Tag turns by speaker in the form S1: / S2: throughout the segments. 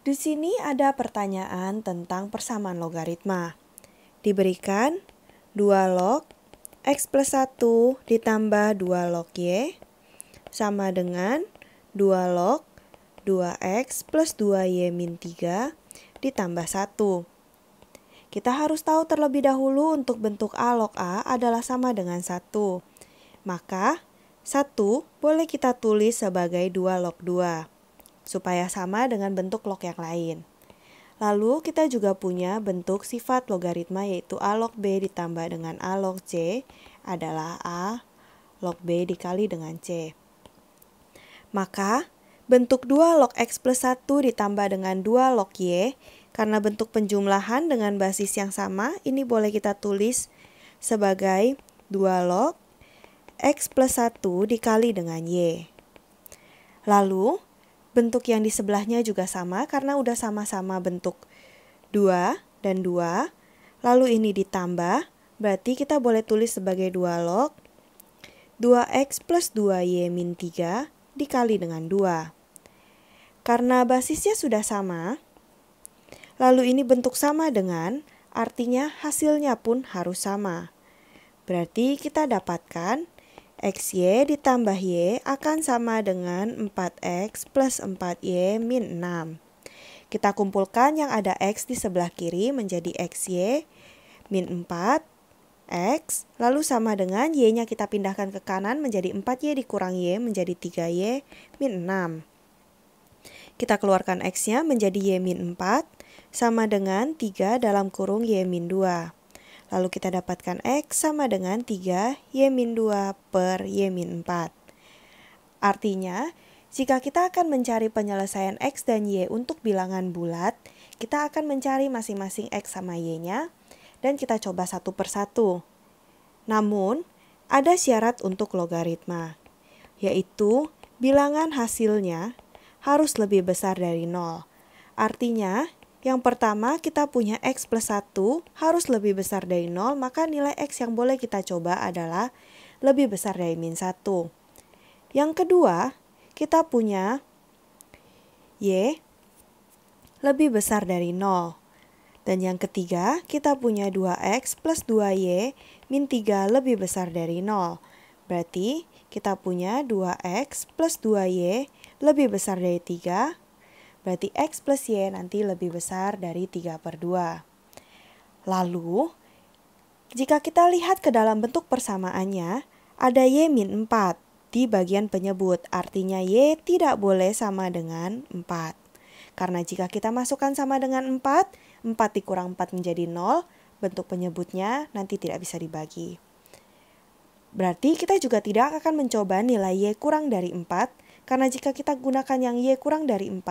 S1: Di sini ada pertanyaan tentang persamaan logaritma. Diberikan 2 log x plus 1 ditambah 2 log y sama dengan 2 log 2x plus 2y min 3 ditambah 1. Kita harus tahu terlebih dahulu untuk bentuk A log A adalah sama dengan 1. Maka 1 boleh kita tulis sebagai 2 log 2 supaya sama dengan bentuk log yang lain. Lalu kita juga punya bentuk sifat logaritma yaitu A log B ditambah dengan A log C adalah A log B dikali dengan C. Maka bentuk 2 log X plus 1 ditambah dengan 2 log Y karena bentuk penjumlahan dengan basis yang sama ini boleh kita tulis sebagai 2 log X plus 1 dikali dengan Y. Lalu Bentuk yang di sebelahnya juga sama karena udah sama-sama bentuk 2 dan 2. Lalu ini ditambah, berarti kita boleh tulis sebagai 2 log 2x plus 2y min 3 dikali dengan 2. Karena basisnya sudah sama, lalu ini bentuk sama dengan, artinya hasilnya pun harus sama. Berarti kita dapatkan XY ditambah Y akan sama dengan 4X plus 4Y min 6. Kita kumpulkan yang ada X di sebelah kiri menjadi XY min 4, X, lalu sama dengan Y-nya kita pindahkan ke kanan menjadi 4Y dikurang Y menjadi 3Y min 6. Kita keluarkan X-nya menjadi Y min 4, sama dengan 3 dalam kurung Y min 2. Lalu kita dapatkan X sama dengan 3 Y min 2 per Y min 4. Artinya, jika kita akan mencari penyelesaian X dan Y untuk bilangan bulat, kita akan mencari masing-masing X sama Y-nya, dan kita coba satu persatu. Namun, ada syarat untuk logaritma, yaitu bilangan hasilnya harus lebih besar dari nol. Artinya, yang pertama, kita punya X plus 1 harus lebih besar dari 0, maka nilai X yang boleh kita coba adalah lebih besar dari min 1. Yang kedua, kita punya Y lebih besar dari 0. Dan yang ketiga, kita punya 2X plus 2Y min 3 lebih besar dari 0. Berarti kita punya 2X plus 2Y lebih besar dari 3 berarti X plus Y nanti lebih besar dari 3 per 2. Lalu, jika kita lihat ke dalam bentuk persamaannya, ada Y min 4 di bagian penyebut, artinya Y tidak boleh sama dengan 4. Karena jika kita masukkan sama dengan 4, 4 dikurang 4 menjadi 0, bentuk penyebutnya nanti tidak bisa dibagi. Berarti kita juga tidak akan mencoba nilai Y kurang dari 4, karena jika kita gunakan yang Y kurang dari 4,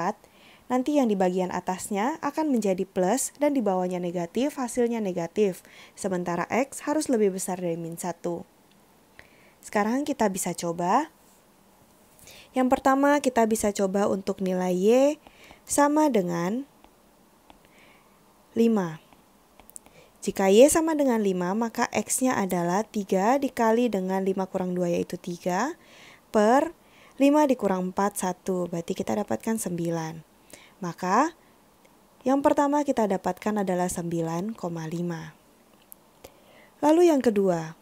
S1: Nanti yang di bagian atasnya akan menjadi plus dan di bawahnya negatif, hasilnya negatif. Sementara X harus lebih besar dari min 1. Sekarang kita bisa coba. Yang pertama kita bisa coba untuk nilai Y sama dengan 5. Jika Y sama dengan 5, maka X-nya adalah 3 dikali dengan 5 kurang 2 yaitu 3 per 5 dikurang 4, 1. Berarti kita dapatkan 9. Maka yang pertama kita dapatkan adalah 9,5. Lalu yang kedua,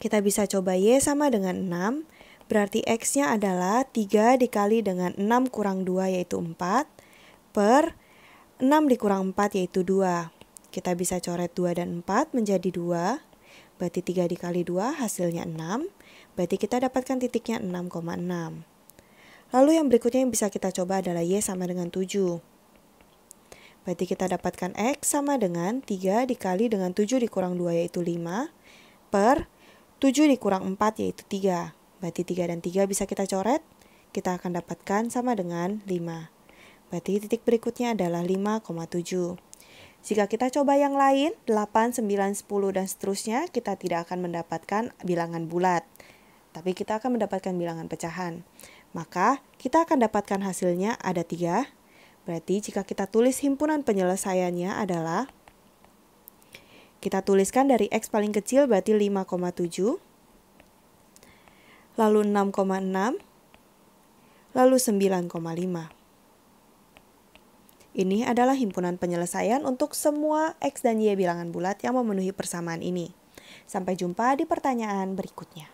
S1: kita bisa coba Y sama dengan 6, berarti X-nya adalah 3 dikali dengan 6 kurang 2 yaitu 4, per 6 dikurang 4 yaitu 2. Kita bisa coret 2 dan 4 menjadi 2, berarti 3 dikali 2 hasilnya 6, berarti kita dapatkan titiknya 6,6. Lalu yang berikutnya yang bisa kita coba adalah Y sama dengan 7. Berarti kita dapatkan X sama dengan 3 dikali dengan 7 dikurang 2 yaitu 5 per 7 dikurang 4 yaitu 3. Berarti 3 dan 3 bisa kita coret. Kita akan dapatkan sama dengan 5. Berarti titik berikutnya adalah 5,7. Jika kita coba yang lain, 8, 9, 10, dan seterusnya, kita tidak akan mendapatkan bilangan bulat. Tapi kita akan mendapatkan bilangan pecahan. Maka kita akan dapatkan hasilnya ada tiga. Berarti jika kita tulis himpunan penyelesaiannya adalah kita tuliskan dari X paling kecil berarti 5,7 lalu 6,6 lalu 9,5 ini adalah himpunan penyelesaian untuk semua X dan Y bilangan bulat yang memenuhi persamaan ini. Sampai jumpa di pertanyaan berikutnya.